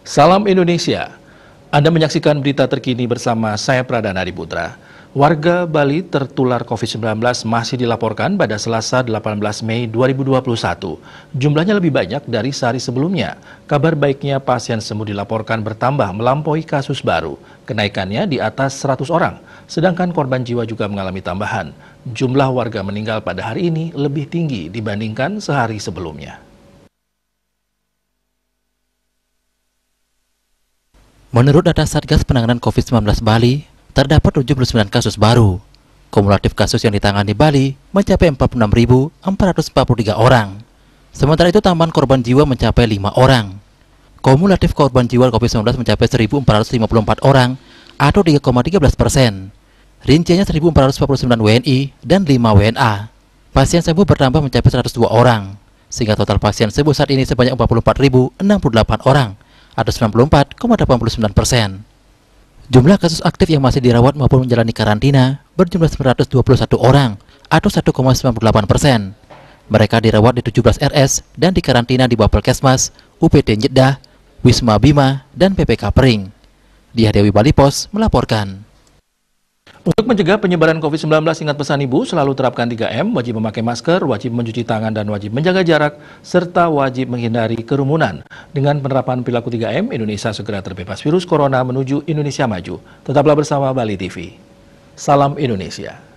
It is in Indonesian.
Salam Indonesia. Anda menyaksikan berita terkini bersama saya Pradana Putra. Warga Bali tertular COVID-19 masih dilaporkan pada Selasa 18 Mei 2021. Jumlahnya lebih banyak dari sehari sebelumnya. Kabar baiknya pasien sembuh dilaporkan bertambah melampaui kasus baru. Kenaikannya di atas 100 orang. Sedangkan korban jiwa juga mengalami tambahan. Jumlah warga meninggal pada hari ini lebih tinggi dibandingkan sehari sebelumnya. Menurut data Satgas Penanganan COVID-19 Bali, terdapat 79 kasus baru. Kumulatif kasus yang ditangani Bali mencapai 46.443 orang. Sementara itu tambahan korban jiwa mencapai 5 orang. Kumulatif korban jiwa COVID-19 mencapai 1.454 orang atau 3,13 persen. Rinciannya 1.449 WNI dan 5 WNA. Pasien sembuh bertambah mencapai 102 orang, sehingga total pasien sembuh saat ini sebanyak 44.068 orang atau 94,89 persen. Jumlah kasus aktif yang masih dirawat maupun menjalani karantina berjumlah 921 orang atau 1,98 persen. Mereka dirawat di 17 RS dan dikarantina di Bapelkesmas, UPT Jeddah, Wisma Bima, dan PPK Pering. Di Dewi Bali Pos melaporkan. Untuk mencegah penyebaran COVID-19, ingat pesan Ibu, selalu terapkan 3M, wajib memakai masker, wajib mencuci tangan dan wajib menjaga jarak, serta wajib menghindari kerumunan. Dengan penerapan perilaku 3M, Indonesia segera terbebas virus corona menuju Indonesia maju. Tetaplah bersama Bali TV. Salam Indonesia.